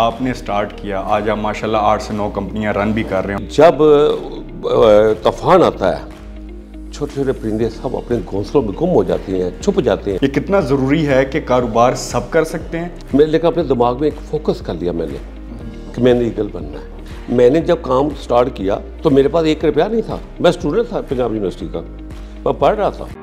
आपने स्टार्ट किया आज आप माशाल्लाह आठ से नौ कंपनियां रन भी कर रहे हैं जब तूफान आता है छोटे छोटे परिंदे सब अपने घोंसलों में गुम हो जाते हैं छुप जाते हैं ये कितना ज़रूरी है कि कारोबार सब कर सकते हैं मैंने लेकिन अपने दिमाग में एक फोकस कर लिया मैंने कि मैंने ईगल बनना है मैंने जब काम स्टार्ट किया तो मेरे पास एक रुपया नहीं था मैं स्टूडेंट था पंजाब यूनिवर्सिटी का मैं पढ़ रहा था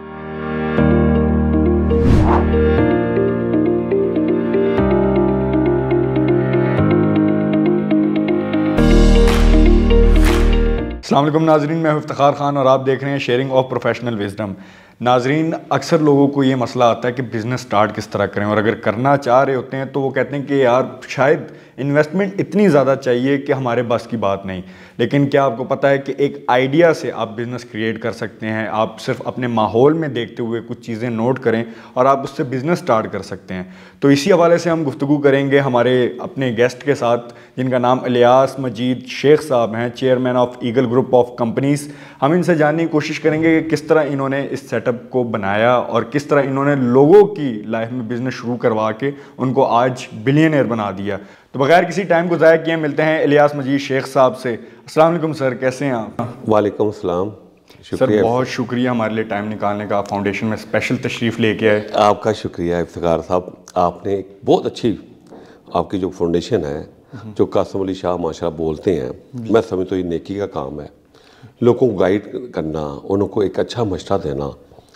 अल्लाम नाजरीन मैं इफ्तार खान और आप देख रहे हैं शेयरिंग ऑफ प्रोफेशनल विजडम नाजरीन अक्सर लोगों को ये मसला आता है कि बिज़नेस स्टार्ट किस तरह करें और अगर करना चाह रहे होते हैं तो वो कहते हैं कि यार शायद इन्वेस्टमेंट इतनी ज़्यादा चाहिए कि हमारे बस की बात नहीं लेकिन क्या आपको पता है कि एक आइडिया से आप बिज़नेस क्रिएट कर सकते हैं आप सिर्फ अपने माहौल में देखते हुए कुछ चीज़ें नोट करें और आप उससे बिज़नेस स्टार्ट कर सकते हैं तो इसी हवाले से हम गुफ्तु करेंगे हमारे अपने गेस्ट के साथ जिनका नाम अलियास मजीद शेख साहब हैं chairman of Eagle Group of Companies हम इनसे जानने की कोशिश करेंगे कि किस तरह इन्होंने इस सेटअप स्टार्टअप को बनाया और किस तरह इन्होंने लोगों की लाइफ में बिजनेस शुरू करवा के उनको आज बिलियनर बना दिया तो बगैर किसी टाइम को ज़ाय किए मिलते हैं इलियास मजीद शेख साहब से असलम सर कैसे हैं आप वालेकुम असलम सर बहुत शुक्रिया हमारे लिए टाइम निकालने का फाउंडेशन में स्पेशल तशरीफ़ लेके आए आपका शुक्रिया इफ्तार साहब आपने एक बहुत अच्छी आपकी जो फाउंडेशन है हम्म। जो कासम अली शाह माशा बोलते हैं मैं समझता तो ये नेकी का काम है लोगों को गाइड करना उनको एक अच्छा मशा देना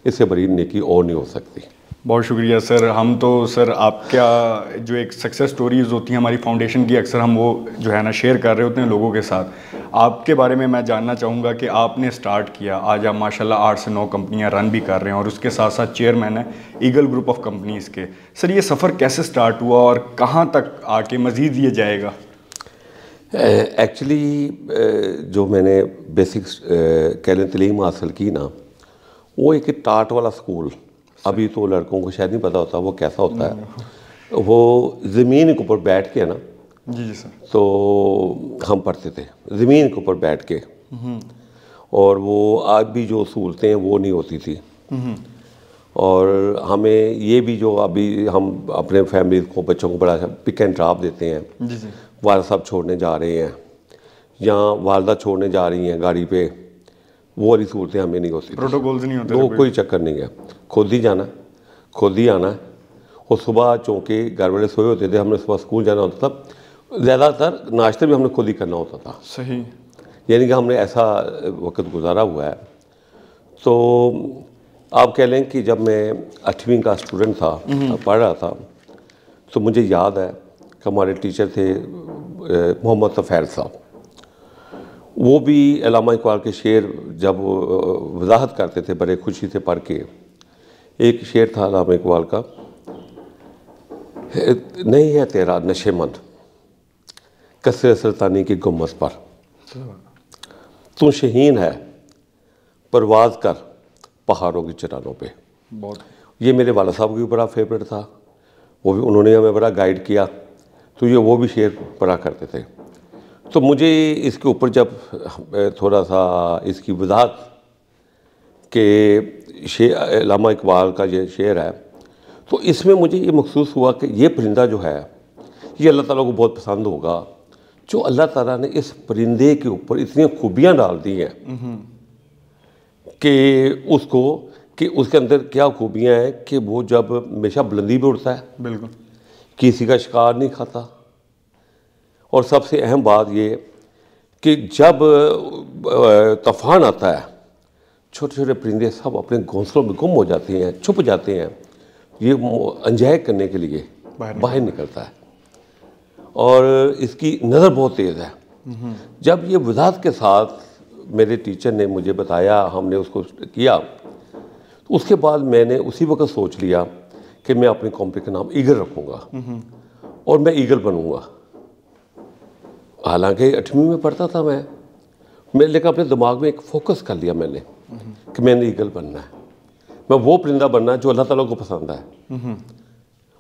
इससे बड़ी नेकी और नहीं हो सकती बहुत शुक्रिया सर हम तो सर आपका जो एक सक्सेस स्टोरीज़ होती हैं हमारी फाउंडेशन की अक्सर हम वो जो है ना शेयर कर रहे होते हैं लोगों के साथ आपके बारे में मैं जानना चाहूँगा कि आपने स्टार्ट किया आज आप माशाल्लाह आठ से नौ कंपनियाँ रन भी कर रहे हैं और उसके साथ साथ चेयरमैन है ईगल ग्रुप ऑफ कंपनीज़ के सर ये सफ़र कैसे स्टार्ट हुआ और कहाँ तक आके मज़ीद ये जाएगा एक्चुअली जो मैंने बेसिक uh, कह लें तलीम हासिल की ना वो एक टाट वाला स्कूल अभी तो लड़कों को शायद नहीं पता होता वो कैसा होता है वो ज़मीन के ऊपर बैठ के ना जी जी सर तो हम पढ़ते थे ज़मीन के ऊपर बैठ के हम्म। और वो आज भी जो सूरतें हैं वो नहीं होती थी हम्म। और हमें ये भी जो अभी हम अपने फैमिली को बच्चों को बड़ा पिक एंड ड्राप देते हैं वाल साहब छोड़ने जा रहे हैं या वालदा छोड़ने जा रही हैं गाड़ी पे वो वाली सूरतें हमें नहीं होती प्रोटोकॉल्स नहीं होते वो कोई चक्कर नहीं है खुद ही जाना खुद ही आना और सुबह चौंके घर वाले सोए होते थे हमने सुबह स्कूल जाना होता था ज़्यादातर नाश्ता भी हमने खुद ही करना होता था सही यानी कि हमने ऐसा वक्त गुजारा हुआ है तो आप कह लें कि जब मैं अठवीं का स्टूडेंट था हम्म। पढ़ रहा था तो मुझे याद है कि हमारे टीचर थे मोहम्मद सफ़ैर साहब वो भी अलामा इकबाल के शेर जब वजाहत करते थे बड़े खुशी से पढ़ के एक शेर था अलामा इकबाल का नहीं है तेरा नशेमंद कसर सुल्तानी की गुम्बस पर तू शहीन है परवाज कर पहाड़ों की चरानों पे बहुत ये मेरे वाला साहब भी बड़ा फेवरेट था वो भी उन्होंने हमें बड़ा गाइड किया तो ये वो भी शेर पढ़ा करते थे तो मुझे इसके ऊपर जब थोड़ा सा इसकी वजाहत के शे लामा इकबाल का ये शेर है तो इसमें मुझे ये मखसूस हुआ कि ये परिंदा जो है ये अल्लाह ताला को बहुत पसंद होगा जो अल्लाह ताला ने इस परिंदे के ऊपर इतनी खूबियाँ डाल दी हैं कि उसको कि उसके अंदर क्या खूबियाँ हैं कि वो जब हमेशा बुलंदी पर उड़ता है बिल्कुल किसी का शिकार नहीं खाता और सबसे अहम बात ये कि जब तूफान आता है छोटे छोटे परिंदे सब अपने घोंसलों में गुम हो जाते हैं छुप जाते हैं ये अंजाय करने के लिए बाहर, निकलता है और इसकी नज़र बहुत तेज़ है हम्म। जब ये वजात के साथ मेरे टीचर ने मुझे बताया हमने उसको किया तो उसके बाद मैंने उसी वक्त सोच लिया कि मैं अपनी कॉम्पनी का नाम ईगल रखूँगा हम्म। और मैं ईगल बनूँगा हालांकि अठवीं में पढ़ता था मैं मैंने लेकिन अपने दिमाग में एक फोकस कर लिया मैंने कि मैंने ईगल बनना है मैं वो परिंदा बनना है जो अल्लाह ताला को पसंद है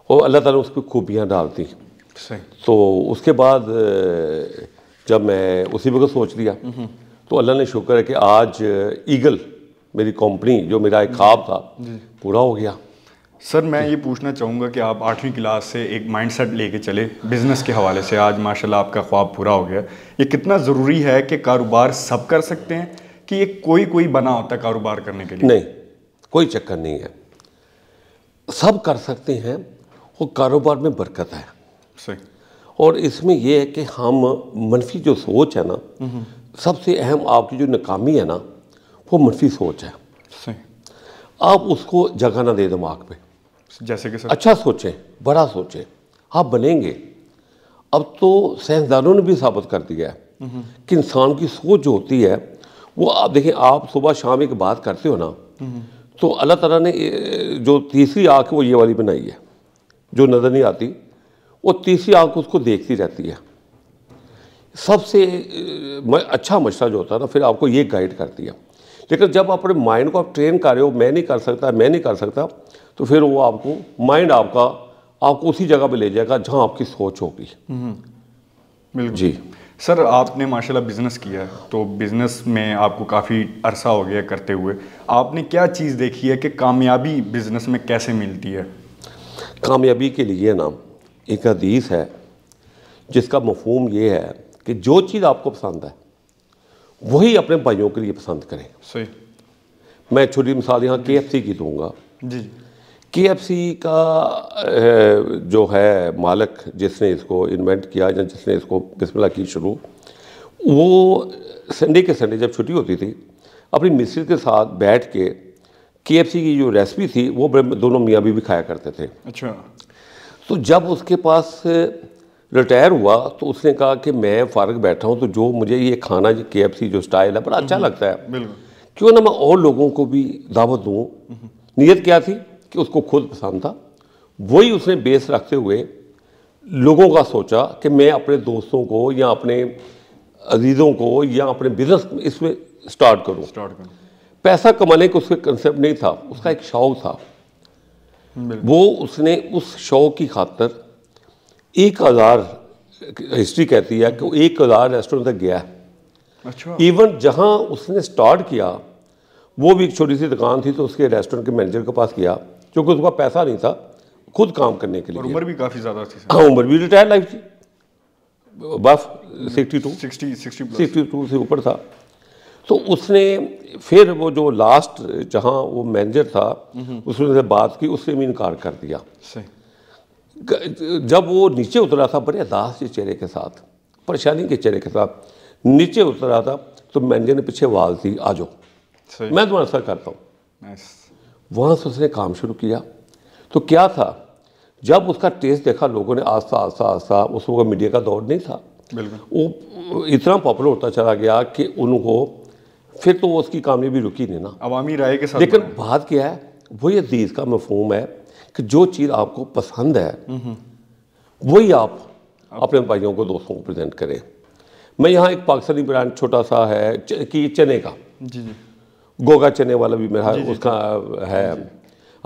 और अल्लाह ताला उस पर खूबियाँ डालती तो उसके बाद जब मैं उसी वक्त सोच लिया तो अल्लाह ने शुक्र है कि आज ईगल मेरी कंपनी जो मेरा एक ख्वाब था पूरा हो गया सर मैं ये पूछना चाहूँगा कि आप आठवीं क्लास से एक माइंडसेट लेके चले बिज़नेस के हवाले से आज माशाल्लाह आपका ख्वाब पूरा हो गया ये कितना ज़रूरी है कि कारोबार सब कर सकते हैं कि ये कोई कोई बना होता है कारोबार करने के लिए नहीं कोई चक्कर नहीं है सब कर सकते हैं वो कारोबार में बरकत है सही और इसमें यह है कि हम मनफी जो सोच है ना हम्म। सबसे अहम आपकी जो नाकामी है ना वो मनफी सोच है सही आप उसको जगह ना दे दिमाग पे जैसे कि सर अच्छा सोचें बड़ा सोचें आप हाँ, बनेंगे अब तो साइंसदानों ने भी साबित कर दिया है हम्म। कि इंसान की सोच जो होती है वो आप देखें आप सुबह शाम एक बात करते हो ना हम्म। तो अल्लाह तला ने जो तीसरी आँख वो ये वाली बनाई है जो नज़र नहीं आती वो तीसरी आँख उसको देखती रहती है सबसे अच्छा मशा जो होता है ना फिर आपको ये गाइड करती है लेकिन जब अपने माइंड को आप ट्रेन कर रहे हो मैं नहीं कर सकता मैं नहीं कर सकता तो फिर वो आपको माइंड आपका आपको उसी जगह पे ले जाएगा जहाँ आपकी सोच होगी हम्म, बिल्कुल जी सर आपने माशाल्लाह बिज़नेस किया है तो बिज़नेस में आपको काफ़ी अरसा हो गया करते हुए आपने क्या चीज़ देखी है कि कामयाबी बिज़नेस में कैसे मिलती है कामयाबी के लिए ना एक हदीस है जिसका मफहम ये है कि जो चीज़ आपको पसंद है वही अपने भाइयों के लिए पसंद करें सही मैं छोटी मिसाल यहाँ के की दूँगा जी केएफसी का जो है मालक जिसने इसको इन्वेंट किया या जिसने इसको बिस्मिल्ला की शुरू वो संडे के संडे जब छुट्टी होती थी अपनी मिसिस के साथ बैठ के केएफसी की जो रेसिपी थी वो दोनों मियाँ भी, भी खाया करते थे अच्छा तो जब उसके पास रिटायर हुआ तो उसने कहा कि मैं फारग बैठा हूँ तो जो मुझे ये खाना के एफ़ जो स्टाइल है बड़ा अच्छा हम्म, लगता है क्यों ना मैं और लोगों को भी दावत दूँ हम्म। नीयत क्या थी कि उसको खुद पसंद था वही उसने बेस रखते हुए लोगों का सोचा कि मैं अपने दोस्तों को या अपने अजीज़ों को या अपने बिजनेस इसमें स्टार्ट करूँ स्टार्ट करूँ पैसा कमाने का उसका कंसेप्ट नहीं था उसका एक शौक था वो उसने उस शौक की खातर एक हज़ार हिस्ट्री कहती है कि वो एक हज़ार रेस्टोरेंट तक गया अच्छा इवन जहाँ उसने स्टार्ट किया वो भी एक छोटी सी दुकान थी तो उसके रेस्टोरेंट के मैनेजर के पास गया क्योंकि उसके पास पैसा नहीं था खुद काम करने के लिए उम्र भी काफ़ी ज़्यादा थी हाँ उम्र भी रिटायर लाइफ थी बस सिक्सटी टू सिक्सटी टू से ऊपर था तो उसने फिर वो जो लास्ट जहाँ वो मैनेजर था हम्म। उसने से बात की उसने भी इनकार कर दिया जब वो नीचे उतरा था बड़े अदास के चेहरे के साथ परेशानी के चेहरे के साथ नीचे उतरा था तो मैनेजर ने पीछे वाल थी आ जाओ मैं तुम्हारा सर करता हूँ वहाँ से उसने काम शुरू किया तो क्या था जब उसका टेस्ट देखा लोगों ने आस्था आस्था आस्था उस वक्त मीडिया का दौर नहीं था वो इतना पॉपुलर होता चला गया कि उनको फिर तो वो उसकी कामयाबी रुकी नहीं ना अवामी राय के साथ लेकिन बात क्या है वो ये का मफहम है कि जो चीज़ आपको पसंद है वही आप अपने भाइयों को दोस्तों को प्रेजेंट करें मैं यहाँ एक पाकिस्तानी ब्रांड छोटा सा है कि चने का जी जी गोगा चने वाला भी मेरा जी, उसका जी, है जी.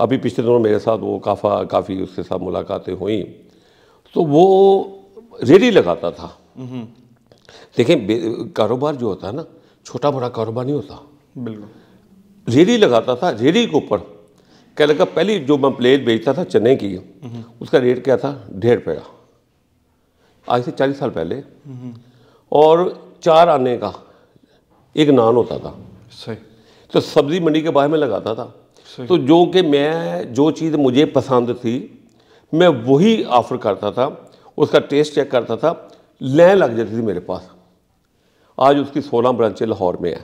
अभी पिछले दिनों मेरे साथ वो काफ़ा काफ़ी उसके साथ मुलाकातें हुई तो वो रेडी लगाता था हम्म। देखें कारोबार जो होता है ना छोटा बड़ा कारोबार नहीं होता बिल्कुल रेडी लगाता था रेडी के ऊपर कह लगा पहली जो मैं प्लेट बेचता था चने की हम्म। उसका रेट क्या था डेढ़ रुपये का आज से चालीस साल पहले हम्म। और चार आने का एक नान होता था सही तो सब्ज़ी मंडी के बाहर में लगाता था तो जो कि मैं जो चीज़ मुझे पसंद थी मैं वही ऑफ़र करता था उसका टेस्ट चेक करता था लय लग जाती थी मेरे पास आज उसकी सोलह ब्रांचें लाहौर में है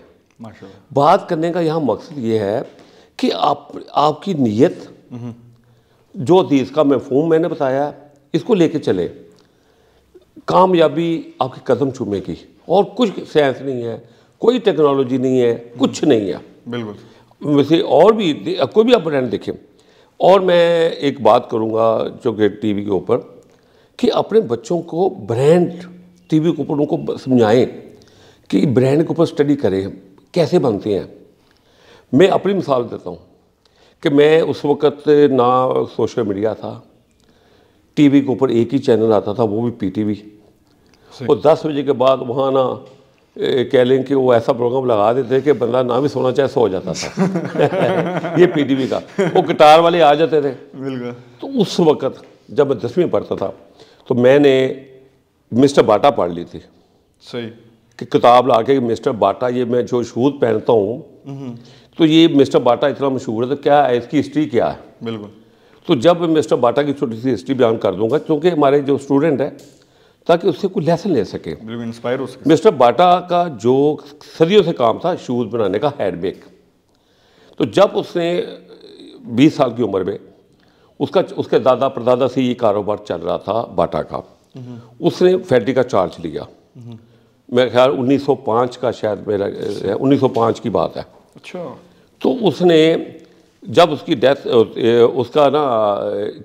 बात करने का यहाँ मकसद ये है कि आप आपकी नीयत हम्म। जो इसका मैं मफहूम मैंने बताया इसको लेके चले कामयाबी आपकी कदम चूमेगी और कुछ साइंस नहीं है कोई टेक्नोलॉजी नहीं है कुछ हम्म। नहीं है बिल्कुल वैसे और भी कोई भी आप ब्रांड देखें और मैं एक बात करूँगा जो कि टीवी के ऊपर कि अपने बच्चों को ब्रांड टीवी के ऊपर उनको समझाएं कि ब्रांड के ऊपर स्टडी करें कैसे बनते हैं मैं अपनी मिसाल देता हूँ कि मैं उस वक़्त ना सोशल मीडिया था टीवी के ऊपर एक ही चैनल आता था वो भी पीटीवी और 10 बजे के बाद वहाँ ना कह लें कि वो ऐसा प्रोग्राम लगा देते कि बंदा ना भी सोना चाहे सो हो जाता था ये पीटीवी का वो गिटार वाले आ जाते थे बिल्कुल तो उस वक़्त जब मैं दसवीं पढ़ता था तो मैंने मिस्टर बाटा पढ़ ली थी सही कि किताब ला के मिस्टर बाटा ये मैं जो शूज पहनता हूँ हम्म। तो ये मिस्टर बाटा इतना मशहूर है तो क्या है इसकी हिस्ट्री क्या है बिल्कुल तो जब मिस्टर बाटा की छोटी सी हिस्ट्री बयान कर दूंगा क्योंकि हमारे जो स्टूडेंट हैं ताकि उससे कोई लेसन ले सके इंस्पायर हो सके मिस्टर बाटा का जो सदियों से काम था शूज़ बनाने का हैंडमेक तो जब उसने 20 साल की उम्र में उसका उसके दादा परदादा से ये कारोबार चल रहा था बाटा का हम्म। उसने फैक्ट्री का चार्ज लिया हम्म। मेरा ख्याल 1905 का शायद मेरा 1905 की बात है अच्छा तो उसने जब उसकी डेथ उसका ना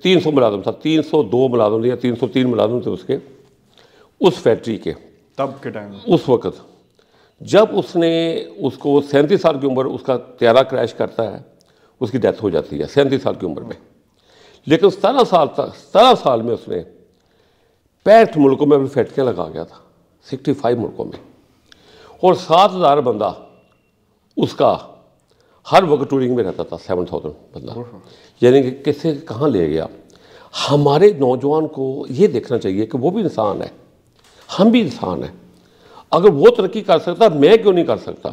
300 मुलाजम था 302 मुलाजम थे या तीन मुलाजम थे उसके उस फैक्ट्री के तब के टाइम उस वक़्त जब उसने उसको सैंतीस साल की उम्र उसका त्यारा क्रैश करता है उसकी डेथ हो जाती है सैंतीस साल की उम्र में लेकिन सतारह साल तक सतारह साल में उसने पैठ मुल्कों में अपनी फैक्ट्रियाँ लगा गया था सिक्सटी फाइव मुल्कों में और सात हज़ार बंदा उसका हर वक्त टूरिंग में रहता था सेवन थाउजेंड बंदा यानी कि किसे कहाँ ले गया हमारे नौजवान को ये देखना चाहिए कि वो भी इंसान है हम भी इंसान हैं अगर वो तरक्की कर सकता मैं क्यों नहीं कर सकता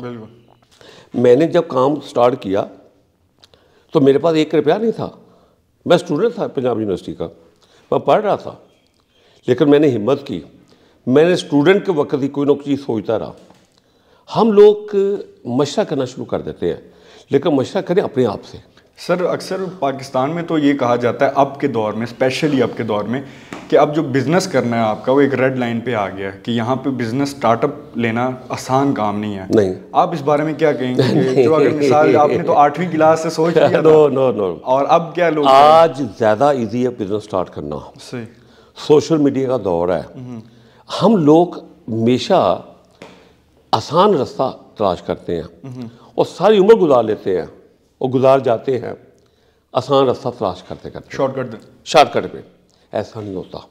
मैंने जब काम स्टार्ट किया तो मेरे पास एक रुपया नहीं था मैं स्टूडेंट था पंजाब यूनिवर्सिटी का मैं पढ़ रहा था लेकिन मैंने हिम्मत की मैंने स्टूडेंट के वक्त ही कोई ना कोई चीज़ सोचता रहा हम लोग मशा करना शुरू कर देते हैं लेकिन मशा करें अपने आप से सर अक्सर पाकिस्तान में तो ये कहा जाता है अब के दौर में स्पेशली अब के दौर में कि अब जो बिज़नेस करना है आपका वो एक रेड लाइन पे आ गया है कि यहाँ पे बिज़नेस स्टार्टअप लेना आसान काम नहीं है नहीं आप इस बारे में क्या कहेंगे जो अगर मिसाल आपने तो आठवीं क्लास से सोच लिया नो नो नो और अब क्या लोग आज ज़्यादा ईजी है बिज़नेस स्टार्ट करना सही सोशल मीडिया का दौर है हम्म। हम लोग हमेशा आसान रास्ता तलाश करते हैं हम्म। और सारी उम्र गुजार लेते हैं और गुजार जाते हैं आसान रास्ता तलाश करते करते शॉर्टकट शॉर्टकट पे ऐसा नहीं होता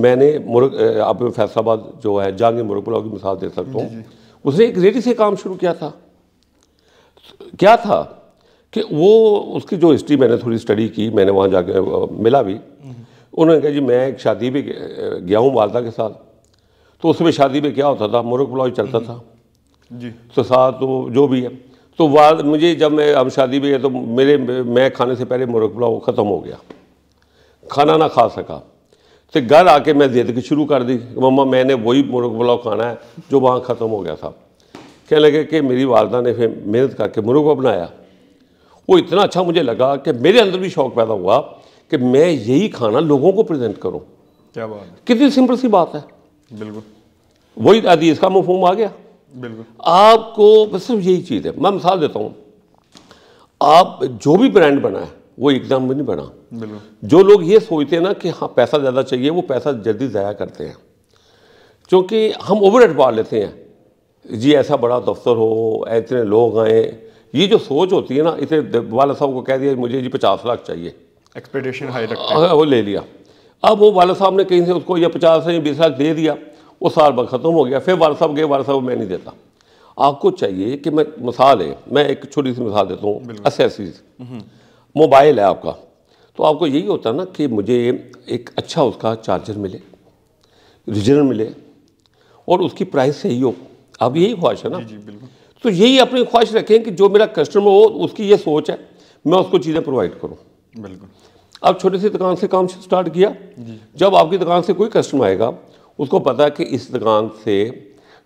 मैंने मुर्ग आप फैसलाबाद जो है जांगे पुलाव की मिसाल दे सकता हूँ उसने एक रेडी से काम शुरू किया था क्या था कि वो उसकी जो हिस्ट्री मैंने थोड़ी स्टडी की मैंने वहाँ जाके मिला भी हम्म। उन्होंने कहा जी मैं एक शादी पर गया हूँ वालदा के साथ तो उसमें शादी में क्या होता था मुर्ग पुलाव चलता हम्म। था जी तो साथ तो जो भी है तो वाद मुझे जब मैं अब शादी में गया तो मेरे मैं खाने से पहले मुर्ग पुलाव ख़त्म हो गया खाना ना खा सका तो घर आके मैं जिद के शुरू कर दी मम्मा मैंने वही मुर्ग पुलाव खाना है जो वहाँ ख़त्म हो गया था कहने लगे कि मेरी वालदा ने फिर मेहनत करके मुर्गा बनाया वो इतना अच्छा मुझे लगा कि मेरे अंदर भी शौक पैदा हुआ कि मैं यही खाना लोगों को प्रेजेंट करूं क्या बात कितनी सिंपल सी बात है बिल्कुल वही दादी का मफहम आ गया आपको बस सिर्फ यही चीज़ है मैं मिसाल देता हूँ आप जो भी ब्रांड बना है वो एग्जाम में नहीं बना जो लोग ये सोचते हैं ना कि हाँ पैसा ज़्यादा चाहिए वो पैसा जल्दी ज़ाया करते हैं क्योंकि हम ओवर पार लेते हैं जी ऐसा बड़ा दफ्तर हो इतने लोग आए ये जो सोच होती है ना इतने वाला साहब को कह दिया मुझे जी पचास लाख चाहिए एक्सपेक्टेशन हाई रखते हैं हाँ, वो ले लिया अब वो वाला साहब ने कहीं से उसको या पचास या बीस लाख दे दिया वो साल भर ख़त्म हो गया फिर वारसा गए वारसा मैं नहीं देता आपको चाहिए कि मैं मिसाल है मैं एक छोटी सी मिसाल देता हूँ असेसरीज हम्म। मोबाइल है आपका तो आपको यही होता है ना कि मुझे एक अच्छा उसका चार्जर मिले रिजनल मिले और उसकी प्राइस सही हो अब यही ख्वाहिश है ना जी, जी, तो यही अपनी ख्वाहिश रखें कि जो मेरा कस्टमर हो उसकी ये सोच है मैं उसको चीज़ें प्रोवाइड करूँ बिल्कुल अब छोटी सी दुकान से काम स्टार्ट किया जब आपकी दुकान से कोई कस्टमर आएगा उसको पता है कि इस दुकान से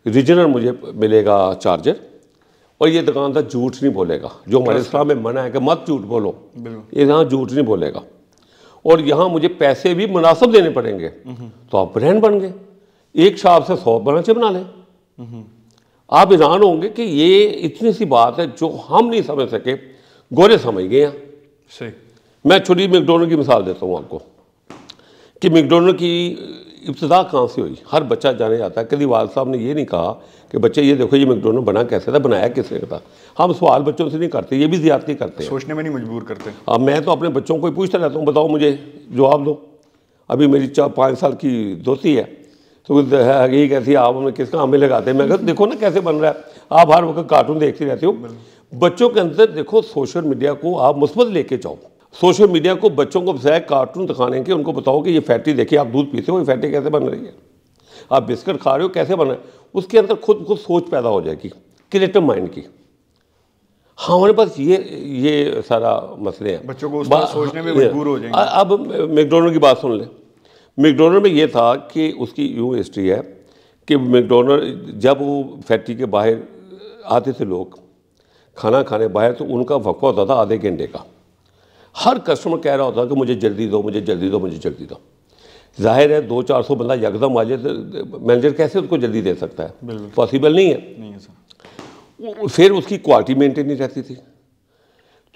रीजनल मुझे मिलेगा चार्जर और ये दुकानदार झूठ नहीं बोलेगा जो हमारे इस्लाम में मना है कि मत झूठ बोलो ये यहाँ झूठ नहीं बोलेगा और यहाँ मुझे पैसे भी मुनासब देने पड़ेंगे हम्म। तो आप ब्रांड बन गए एक शाप से सौ ब्रांचे बना लें हम्म। आप ईरान होंगे कि ये इतनी सी बात है जो हम नहीं समझ सके गोरे समझ गए यहाँ मैं छोटी मैकडोनल की मिसाल देता हूँ आपको कि मेकडोनल की इब्तदा कहाँ से हुई हर बच्चा जाने जाता है कभी वाल साहब ने ये नहीं कहा कि बच्चे ये देखो ये मैकडोनल्ड बना कैसे था बनाया किसने था हम सवाल बच्चों से नहीं करते ये भी ज्यादती करते हैं सोचने में नहीं मजबूर करते अब हाँ, मैं तो अपने बच्चों को ही पूछता रहता हूँ बताओ मुझे जवाब दो अभी मेरी चार पाँच साल की दोती है तो यही कैसी आप हमें किस काम में लगाते हैं मैं देखो ना कैसे बन रहा है आप हर वक्त कार्टून देखते रहते हो बच्चों के अंदर देखो सोशल मीडिया को आप मुस्बत लेके जाओ सोशल मीडिया को बच्चों को बजाय कार्टून दिखाने के उनको बताओ कि ये फैक्ट्री देखिए आप दूध पीते हो ये फैक्ट्री कैसे बन रही है आप बिस्किट खा रहे हो कैसे हैं उसके अंदर खुद खुद सोच पैदा हो जाएगी क्रिएटिव माइंड की हाँ हमारे पास ये ये सारा मसले हैं बच्चों को सोचने में मजबूर हो जाएंगे अब मैकडोनल्ड की बात सुन लें मैकडोनल्ड में ये था कि उसकी यूँ हिस्ट्री है कि मैकडोनल्ड जब वो फैक्ट्री के बाहर आते थे लोग खाना खाने बाहर तो उनका वक्फा होता था आधे घंटे का हर कस्टमर कह रहा होता कि मुझे जल्दी दो मुझे जल्दी दो मुझे जल्दी दो जाहिर है दो चार सौ बंदा यकदम आ जाए मैनेजर कैसे उसको जल्दी दे सकता है पॉसिबल नहीं है नहीं है सर फिर उसकी क्वालिटी मेंटेन नहीं रहती थी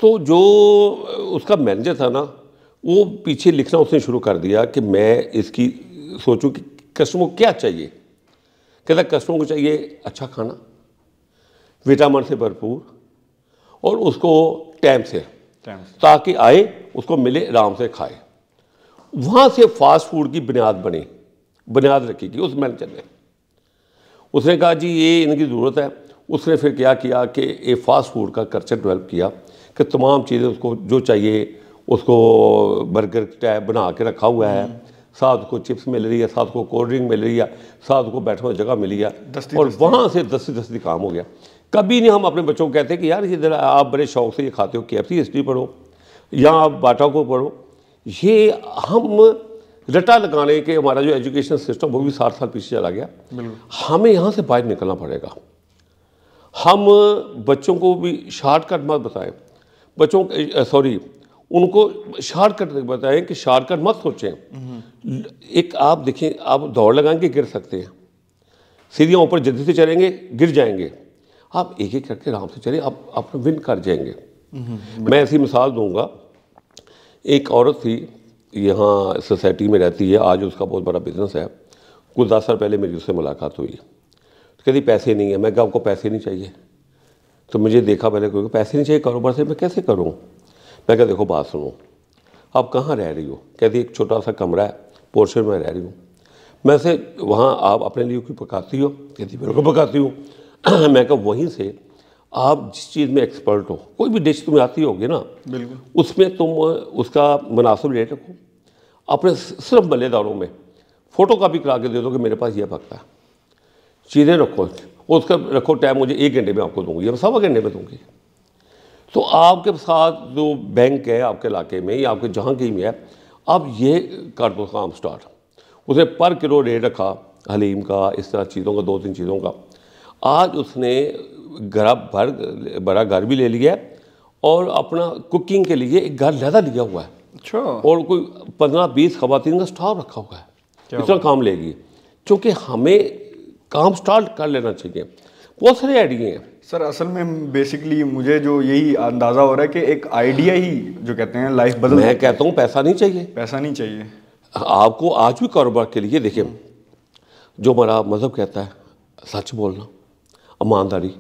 तो जो उसका मैनेजर था ना वो पीछे लिखना उसने शुरू कर दिया कि मैं इसकी सोचूं कि कस्टमर को क्या चाहिए कहता कस्टमर को चाहिए अच्छा खाना विटामिन से भरपूर और उसको टाइम से ताकि आए उसको मिले आराम से खाए वहाँ से फास्ट फूड की बुनियाद बनी बुनियाद रखी गई उस मैनेजर ने उसने कहा जी ये इनकी ज़रूरत है उसने फिर क्या किया कि ये फास्ट फूड का कल्चर डेवलप किया कि तमाम चीज़ें उसको जो चाहिए उसको बर्गर टाइप बना के रखा हुआ है साथ को चिप्स मिल रही है साथ को कोल्ड ड्रिंक मिल रही है साथ को बैठने जगह मिली है और वहाँ से दस्ती दस्ती काम हो गया कभी नहीं हम अपने बच्चों को कहते कि यार ये जरा आप बड़े शौक से ये खाते हो के एफ हिस्ट्री पढ़ो या आप बाटा को पढ़ो ये हम रटा लगाने के हमारा जो एजुकेशन सिस्टम वो भी साठ साल पीछे चला गया हमें यहाँ से बाहर निकलना पड़ेगा हम बच्चों को भी शॉर्टकट मत बताएं बच्चों सॉरी उनको शॉर्टकट बताएं कि शॉर्टकट मत सोचें हम्म। एक आप देखें आप दौड़ लगाएंगे गिर सकते हैं सीढ़ियाँ ऊपर जल्दी से चलेंगे गिर जाएंगे आप एक एक करके आराम से चले आप अपना विन कर जाएंगे मैं ऐसी मिसाल दूंगा एक औरत थी यहाँ सोसाइटी में रहती है आज उसका बहुत बड़ा बिजनेस है कुछ दस साल पहले मेरी उससे मुलाकात हुई तो कहती पैसे नहीं है मैं क्या आपको पैसे नहीं चाहिए तो मुझे देखा पहले कोई पैसे नहीं चाहिए कारोबार से मैं कैसे करूँ मैं क्या देखो बात सुनो आप कहाँ रह रही हो कहती एक छोटा सा कमरा है पोर्शन में रह रही हूँ मैं से वहाँ आप अपने लिए क्यों पकाती हो कहती मेरे को पकाती हूँ मैं कहा वहीं से आप जिस चीज़ में एक्सपर्ट हो कोई भी डिश तुम्हें आती होगी ना बिल्कुल उसमें तुम उसका मुनासिब रेट रखो अपने सिर्फ मल्लेदारों में फ़ोटो कापी करा के दे दो कि मेरे पास ये पकता है चीज़ें रखो उसका रखो टाइम मुझे एक घंटे में आपको दूंगी या सवा घंटे में दूंगी तो आपके साथ जो बैंक है आपके इलाके में या आपके जहाँ कहीं भी है आप ये कर दो काम स्टार्ट उसे पर किलो रेट रखा हलीम का इस तरह चीज़ों का दो तीन चीज़ों का आज उसने घर भर बड़ा घर भी ले लिया और अपना कुकिंग के लिए एक घर लहदा लिया हुआ है अच्छा और कोई पंद्रह बीस खवतिन का स्टाफ रखा हुआ है इतना काम लेगी क्योंकि हमें काम स्टार्ट कर लेना चाहिए बहुत सारे आइडिया हैं सर असल में बेसिकली मुझे जो यही अंदाज़ा हो रहा है कि एक आइडिया ही जो कहते हैं लाइफ बदल मैं कहता हूँ पैसा नहीं चाहिए पैसा नहीं चाहिए आपको आज भी कारोबार के लिए देखिए जो हमारा मज़हब कहता है सच बोलना ईमानदारी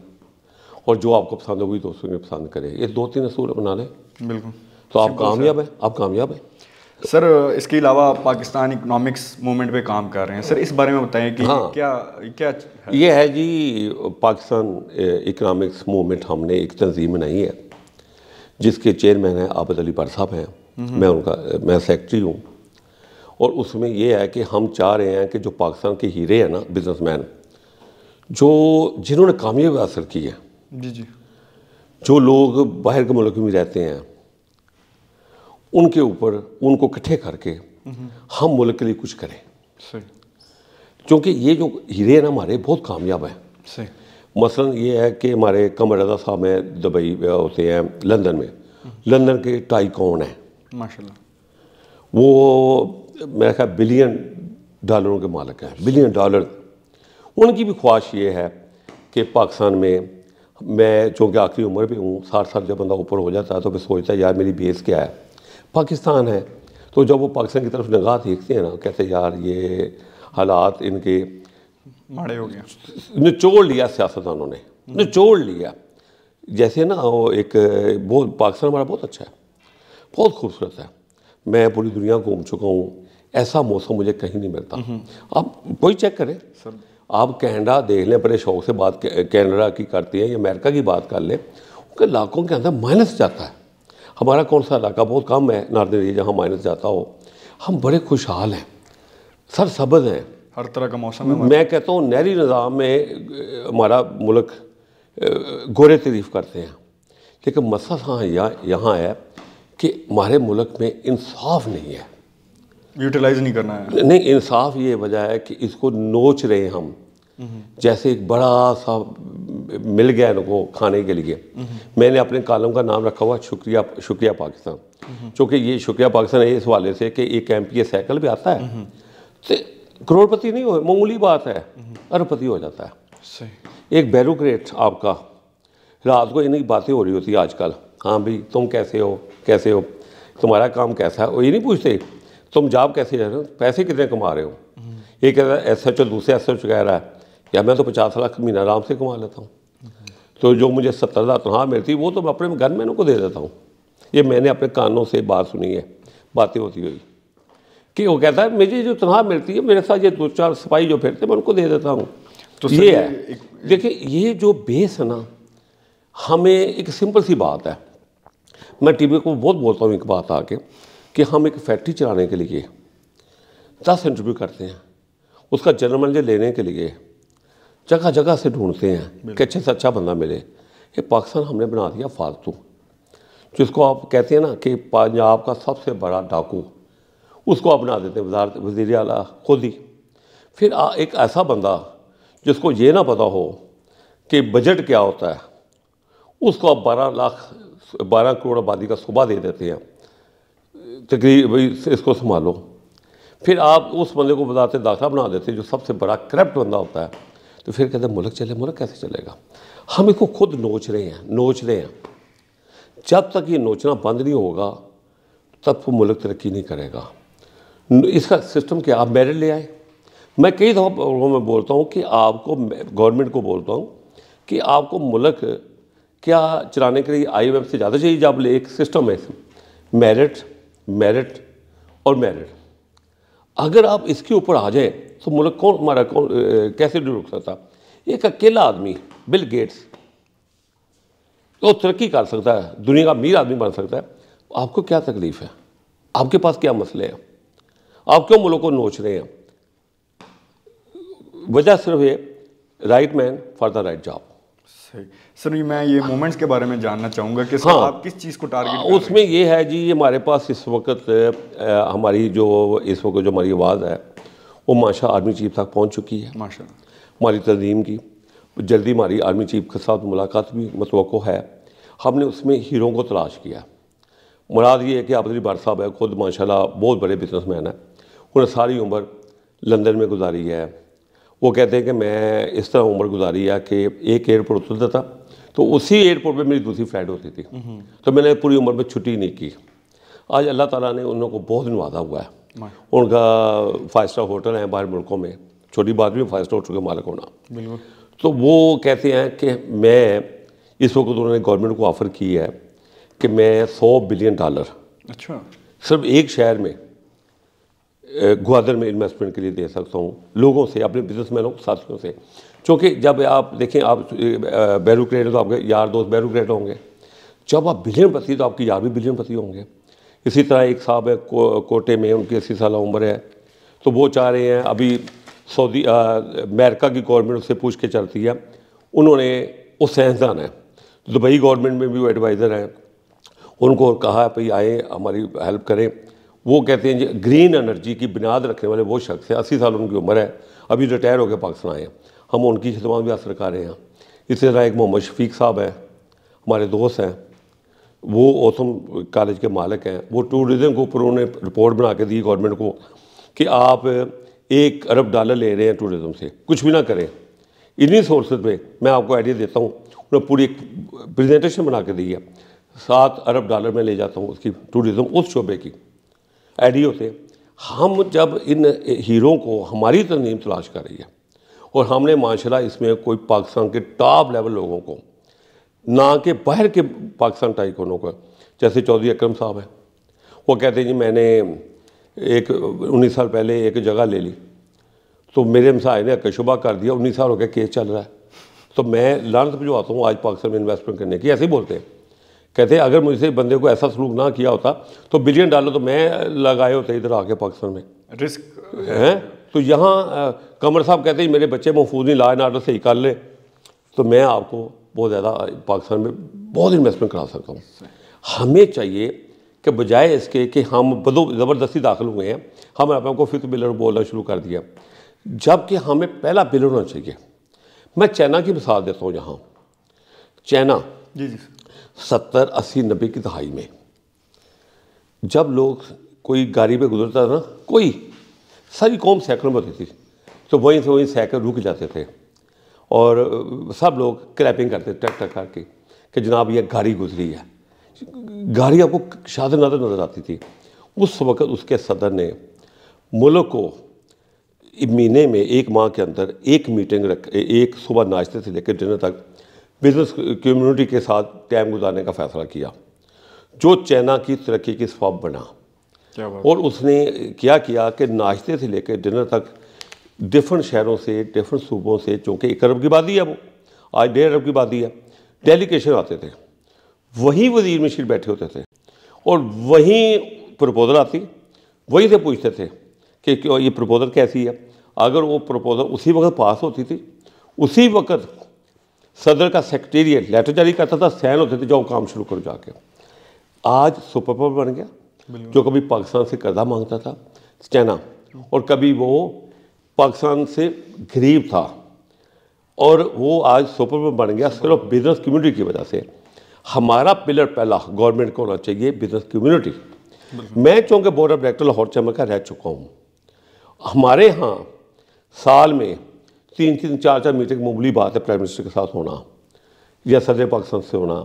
और जो आपको पसंद होगी दोस्तों ने पसंद करे ये दो तीन असूल अपना लें बिल्कुल तो आप कामयाब हैं आप कामयाब हैं सर इसके अलावा पाकिस्तान इकोनॉमिक्स मूवमेंट पे काम कर रहे हैं सर इस बारे में बताएं कि हाँ, क्या क्या है? ये है जी पाकिस्तान इकोनॉमिक्स मूवमेंट हमने एक तंजीम बनाई है जिसके चेयरमैन हैं आबद अली पर साहब हैं हम्म। मैं उनका मैं सेक्रेटरी हूँ और उसमें यह है कि हम चाह रहे हैं कि जो पाकिस्तान के हीरे हैं ना बिजनेसमैन जो जिन्होंने कामयाबी हासिल की है जी जी जो लोग बाहर के मुल्क में रहते हैं उनके ऊपर उनको इकट्ठे करके हम्म। हम मुल्क के लिए कुछ करें क्योंकि ये जो हीरे हैं ना हमारे बहुत कामयाब हैं मसलन ये है कि हमारे कमर रजा साहब हैं दुबई होते हैं लंदन में हम्म। लंदन के टाई कौन हैं माशाल्लाह वो मेरा ख्याल बिलियन डॉलरों के मालिक हैं बिलियन डॉलर उनकी भी ख्वाहिश ये है कि पाकिस्तान में मैं चूँकि आखिरी उम्र पर हूँ साठ साल जब बंदा ऊपर हो जाता है तो मैं सोचता है यार मेरी बेस क्या है पाकिस्तान है तो जब वो पाकिस्तान की तरफ नगाह देखते हैं ना कहते यार ये हालात इनके माड़े हो गए निचोड़ लिया सियासतदानों ने निचोड़ लिया जैसे ना वो एक बहुत पाकिस्तान हमारा बहुत अच्छा है बहुत खूबसूरत है मैं पूरी दुनिया घूम चुका हूँ ऐसा मौसम मुझे कहीं नहीं मिलता हम्म। आप कोई चेक करें सर आप कैनेडा देख लें बड़े शौक से बात कैनेडा की करती हैं या अमेरिका की बात कर लें उनके इलाकों के अंदर माइनस जाता है हमारा कौन सा इलाका बहुत कम है नार्थन एरिया जहाँ माइनस जाता हो हम बड़े खुशहाल हैं सर सबज हैं हर तरह का मौसम है मैं कहता हूँ नहरी निज़ाम में हमारा मुल्क गोरे तरीफ करते हैं लेकिन मसला हाँ यहाँ है कि हमारे मुल्क में इंसाफ नहीं है यूटिलाइज नहीं करना है नहीं इंसाफ ये वजह है कि इसको नोच रहे हैं हम जैसे एक बड़ा सा मिल गया इनको खाने के लिए मैंने अपने कालम का नाम रखा हुआ शुक्रिया शुक्रिया पाकिस्तान क्योंकि ये शुक्रिया पाकिस्तान है इस वाले से कि एक एम पी साइकिल भी आता है तो करोड़पति नहीं हो मामूली बात है अरबपति हो जाता है सही एक बैरोक्रेट आपका रात को इन्हीं बातें हो रही होती आजकल हाँ भाई तुम कैसे हो कैसे हो तुम्हारा काम कैसा है वो ये नहीं पूछते तुम जॉब कैसे रहे हो पैसे कितने कमा रहे हो ये कह रहा है एस एच ओ दूसरे एस एच ओ कह रहा है या मैं तो पचास लाख महीना आराम से कमा लेता हूँ तो जो मुझे सत्तर लाख तनख्वाह मिलती वो तो मैं अपने गनमैनों को दे देता हूँ ये मैंने अपने कानों से बात सुनी है बातें होती हुई कि वो कहता है मुझे जो तनख्वाह मिलती है मेरे साथ ये दो चार सिपाही जो फिरते मैं उनको दे देता हूँ तो ये है देखिए ये जो बेस है ना हमें एक सिंपल सी बात है मैं टीवी को बहुत बोलता हूँ एक बात आके कि हम एक फैक्ट्री चलाने के लिए दस इंटरव्यू करते हैं उसका जनरल मैनेजर लेने के लिए जगह जगह से ढूंढते हैं कि अच्छे से अच्छा बंदा मिले ये पाकिस्तान हमने बना दिया फालतू जिसको आप कहते हैं ना कि पंजाब का सबसे बड़ा डाकू उसको आप बना देते हैं वजीर अला खुद ही फिर आ, एक ऐसा बंदा जिसको ये ना पता हो कि बजट क्या होता है उसको आप बारह लाख बारह करोड़ आबादी का सुबह दे देते हैं तकरीर भाई इसको संभालो फिर आप उस बंदे को बताते दाखिला बना देते जो सबसे बड़ा करप्ट बंदा होता है तो फिर कहते हैं मुल्क चले मुल्क कैसे चलेगा हम इसको खुद नोच रहे हैं नोच रहे हैं जब तक ये नोचना बंद नहीं होगा तब वो मुल्क तरक्की नहीं करेगा इसका सिस्टम क्या आप मेरिट ले आए मैं कई दफ़ा में बोलता हूँ कि आपको गवर्नमेंट को बोलता हूँ कि आपको मुल्क क्या चलाने के लिए आई से ज़्यादा चाहिए जब एक सिस्टम है मेरिट मेरिट और मेरिट अगर आप इसके ऊपर आ जाएं तो मुल्क कौन हमारा कौन कैसे रुक सकता एक अकेला आदमी बिल गेट्स तो तरक्की कर सकता है दुनिया का अमीर आदमी बन सकता है आपको क्या तकलीफ है आपके पास क्या मसले हैं आप क्यों मुल्क को नोच रहे हैं वजह सिर्फ ये right man for the right job सही सर मैं ये मोमेंट्स के बारे में जानना चाहूँगा कि हाँ, आप किस चीज़ को टारगेट हाँ, उसमें ये है जी हमारे पास इस वक्त हमारी जो इस वक्त जो हमारी आवाज़ है वो माशा आर्मी चीफ तक पहुँच चुकी है माशा हमारी तंजीम की जल्दी हमारी आर्मी चीफ के साथ मुलाकात भी मतवको है हमने उसमें हीरों को तलाश किया मुराद ये है कि आबदली बार साहब है खुद माशाल्लाह बहुत बड़े बिजनेसमैन हैं उन्हें सारी उम्र लंदन में गुजारी है वो कहते हैं कि मैं इस तरह उम्र गुजारी है कि एक एयरपोर्ट उतरता था तो उसी एयरपोर्ट पे मेरी दूसरी फ्लाइट होती थी तो मैंने पूरी उम्र में छुट्टी नहीं की आज अल्लाह ताला ने उन लोगों को बहुत नवाजा हुआ है उनका फाइव स्टार होटल है बाहर मुल्कों में छोटी बात भी फाइव स्टार होटल के मालिक होना तो वो कहते हैं कि मैं इस वक्त उन्होंने गवर्नमेंट को ऑफ़र की है कि मैं सौ बिलियन डॉलर अच्छा सिर्फ एक शहर में ग्वादर में इन्वेस्टमेंट के लिए दे सकता हूँ लोगों से अपने बिजनेसमैनों साथियों से क्योंकि जब आप देखें आप बैरोक्रेट तो आपके यार दोस्त बैरोक्रेट होंगे जब आप बिलियन पति तो आपके यार भी बिलियन पसी होंगे इसी तरह एक साहब है को, कोटे में उनकी अस्सी साल उम्र है तो वो चाह रहे हैं अभी सऊदी अमेरिका की गवर्नमेंट उससे पूछ के चलती है उन्होंने वो साइंसदान है दुबई गवर्नमेंट में भी वो एडवाइज़र हैं उनको कहा भाई आए हमारी हेल्प करें वो कहते हैं जी ग्रीन एनर्जी की बुनियाद रखने वाले वो शख्स हैं अस्सी साल उनकी उम्र है अभी रिटायर होकर पाकिस्तान आए हैं हम उनकी खिदमत भी हासिल कर रहे हैं इसी तरह एक मोहम्मद शफीक साहब हैं हमारे दोस्त हैं वो ओसम कॉलेज के मालिक हैं वो टूरिज़म के ऊपर उन्होंने रिपोर्ट बना के दी गवर्नमेंट को कि आप एक अरब डॉलर ले रहे हैं टूरिज़म से कुछ भी ना करें इन्हीं सोर्सेज पे मैं आपको आइडिया देता हूँ उन्होंने पूरी एक प्रजेंटेशन बना के दी है सात अरब डॉलर में ले जाता हूँ उसकी टूरिज़म उस शोबे की एडियो से हम जब इन हीरो को हमारी तंजीम तलाश कर रही है और हमने माशा इसमें कोई पाकिस्तान के टॉप लेवल लोगों को ना कि बाहर के पाकिस्तान टाइकोनों को जैसे चौधरी अक्रम साहब हैं वो कहते हैं जी मैंने एक उन्नीस साल पहले एक जगह ले ली तो मेरे हमसाय ने शुभा कर दिया उन्नीस साल हो गया केस चल रहा है तो मैं लानत भिजवाता हूँ आज पाकिस्तान में इन्वेस्टमेंट करने की ऐसे ही बोलते हैं कहते हैं अगर मुझसे बंदे को ऐसा सलूक ना किया होता तो बिलियन डालर तो मैं लगाए होते इधर आके पाकिस्तान में रिस्क हैं तो यहाँ कमर साहब कहते हैं मेरे बच्चे महफूज नहीं लाए एंड ऑर्डर से निकाल लें तो मैं आपको बहुत ज़्यादा पाकिस्तान में बहुत इन्वेस्टमेंट करा सकता हूँ हमें चाहिए कि बजाय इसके कि हम बदो ज़बरदस्ती दाखिल हुए हैं हम अपने आपको फिफ्थ बिलर बोलना शुरू कर दिया जबकि हमें पहला बिलर होना चाहिए मैं चाइना की मिसाल देता हूँ यहाँ चाइना जी जी सत्तर अस्सी नब्बे की दहाई में जब लोग कोई गाड़ी में गुजरता था ना कोई सारी कौम सैकड़ों में होती थी तो वहीं से वहीं सैकड़ रुक जाते थे और सब लोग क्रैपिंग करते टक टक करके कि जनाब यह गाड़ी गुजरी है गाड़ी आपको शाद नजर नजर आती थी उस वक्त उसके सदर ने मुल्क को महीने में एक माह के अंदर एक मीटिंग रख एक सुबह नाश्ते से लेकर डिनर तक बिज़नेस कम्युनिटी के साथ टाइम गुजारने का फ़ैसला किया जो चाइना की तरक्की की स्वाब बना और उसने क्या किया कि नाश्ते से लेकर डिनर तक डिफरेंट शहरों से डिफरेंट सूबों से चूँकि एक अरब की बाजी है वो आज डेढ़ अरब की बाजी है डेलीगेशन आते थे वहीं वजीर मशीर बैठे होते थे और वहीं प्रपोजल आती वहीं से पूछते थे कि क्यों ये प्रपोजल कैसी है अगर वो प्रपोजल उसी वक्त पास होती थी उसी वक्त सदर का सेक्रेटेरिएट लेटर जारी करता था सहन होते थे जाओ काम शुरू करो जाके आज सुपर पावर बन गया जो कभी पाकिस्तान से कर्जा मांगता था स्टैना और कभी वो पाकिस्तान से गरीब था और वो आज सुपर पावर बन गया सिर्फ बिजनेस कम्युनिटी की वजह से हमारा पिलर पहला गवर्नमेंट को होना चाहिए बिजनेस कम्युनिटी मैं चूँकि board of director Lahore chamber का रह चुका हूँ हमारे यहाँ साल में तीन तीन चार चार मीटिंग मामूली बात है प्राइम मिनिस्टर के साथ होना या सदर पाकिस्तान से होना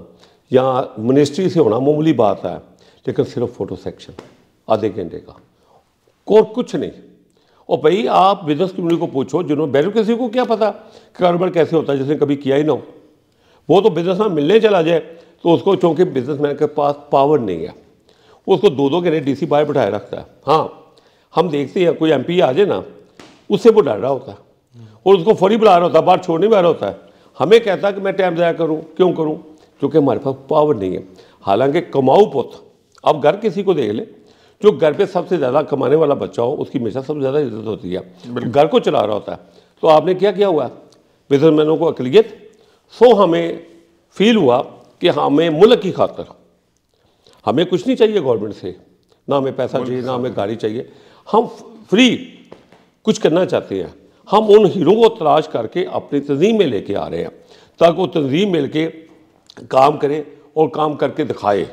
या मिनिस्ट्री से होना मामूली बात है लेकिन सिर्फ फ़ोटो सेक्शन आधे घंटे का और कुछ नहीं और भाई आप बिजनेस कम्युनिटी को पूछो जिन्होंने किसी को क्या पता कि कारोबार कैसे होता है जिसने कभी किया ही ना हो वो तो बिजनेस में मिलने चला जाए तो उसको चूँकि मैन के पास पावर नहीं है उसको दो दो घंटे सी बाहर बैठाए रखता है हाँ हम देखते हैं कोई एम आ जाए ना उससे वो डर रहा होता है और उसको फौरी बुला रहा होता है बाहर छोड़ने भी आ रहा होता है हमें कहता कि मैं टाइम ज़ाया करूँ क्यों करूँ क्योंकि हमारे पास पावर नहीं है हालांकि कमाऊ पुत अब घर किसी को देख ले जो घर पे सबसे ज़्यादा कमाने वाला बच्चा हो उसकी हमेशा सबसे ज़्यादा इज्जत होती है घर को चला रहा होता है तो आपने क्या किया हुआ बिजनेसमैनों को अकलीत सो हमें फील हुआ कि हमें मुल्क की खातर हमें कुछ नहीं चाहिए गवर्नमेंट से ना हमें पैसा चाहिए ना हमें गाड़ी चाहिए हम फ्री कुछ करना चाहते हैं हम उन हीरो को तलाश करके अपनी तंजीम में लेके आ रहे हैं ताकि वो तंजीम मिल के काम करें और काम करके दिखाए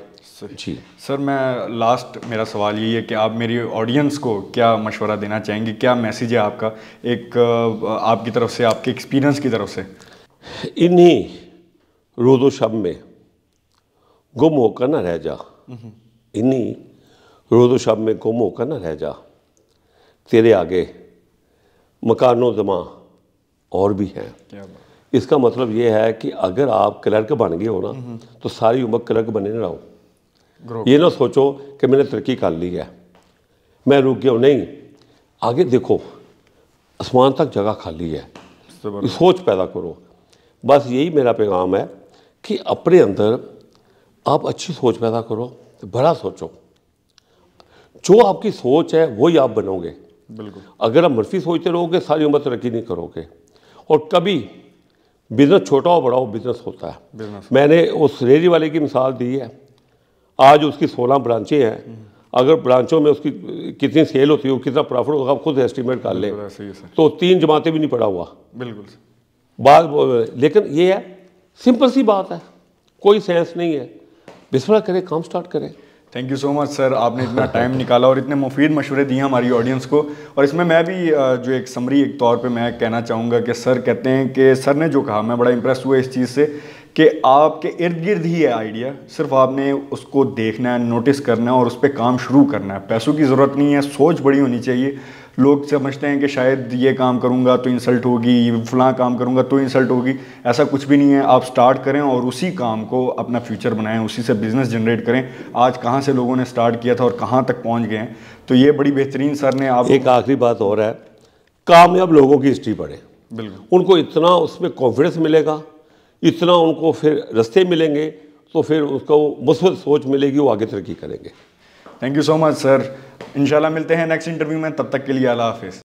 जी सर मैं लास्ट मेरा सवाल यही है कि आप मेरी ऑडियंस को क्या मशवरा देना चाहेंगे क्या मैसेज है आपका एक आपकी तरफ से आपके एक्सपीरियंस की तरफ से इन्हीं रोज़ो शब में गुम होकर ना रह जा हम्म। इन्हीं रोज़ो शब में गुम होकर ना रह जा तेरे आगे मकानों जमा और भी हैं इसका मतलब ये है कि अगर आप क्लर्क बन गए हो ना हम्म, हम्म। तो सारी उम्र क्लर्क बने ना रहो ये ना सोचो कि मैंने तरक्की कर ली है मैं रुक गया नहीं आगे देखो आसमान तक जगह खाली है तो सोच पैदा करो बस यही मेरा पैगाम है कि अपने अंदर आप अच्छी सोच पैदा करो बड़ा सोचो जो आपकी सोच है वही आप बनोगे बिल्कुल अगर आप मनफी सोचते रहोगे सारी उम्र तरक्की नहीं करोगे और कभी बिज़नेस छोटा हो बड़ा हो बिज़नेस होता है मैंने उस रेरी वाले की मिसाल दी है आज उसकी सोलह ब्रांचें हैं हम्म। अगर ब्रांचों में उसकी कितनी सेल होती हो कितना प्रॉफिट होगा आप खुद एस्टिमेट कर लें तो तीन जमाते भी नहीं पड़ा हुआ बिल्कुल बात लेकिन ये है सिंपल सी बात है कोई सेंस नहीं है बिस्मिल्लाह करें काम स्टार्ट करें thank you so much sir आपने इतना टाइम निकाला और इतने मुफीद मशवरे दिए हमारी ऑडियंस को और इसमें मैं भी जो एक समरी एक तौर पे मैं कहना चाहूँगा कि सर कहते हैं कि सर ने जो कहा मैं बड़ा इंप्रेस हुआ इस चीज़ से कि आपके इर्द गिर्द ही है आइडिया सिर्फ आपने उसको देखना है नोटिस करना है और उस पर काम शुरू करना है पैसों की ज़रूरत नहीं है सोच बड़ी होनी चाहिए लोग समझते हैं कि शायद ये काम करूँगा तो इंसल्ट होगी फलां काम करूँगा तो इंसल्ट होगी ऐसा कुछ भी नहीं है आप स्टार्ट करें और उसी काम को अपना फ्यूचर बनाएं उसी से बिज़नेस जनरेट करें आज कहाँ से लोगों ने स्टार्ट किया था और कहाँ तक पहुँच गए हैं तो ये बड़ी बेहतरीन सर ने आप एक आखिरी बात और है कामयाब लोगों की हिस्ट्री पढ़े बिल्कुल उनको इतना उसमें कॉन्फिडेंस मिलेगा इतना उनको फिर रस्ते मिलेंगे तो फिर उसको मुस्बत सोच मिलेगी वो आगे तरक्की करेंगे thank you so much sir इंशाल्लाह मिलते हैं नेक्स्ट इंटरव्यू में तब तक के लिए अला हाफिज़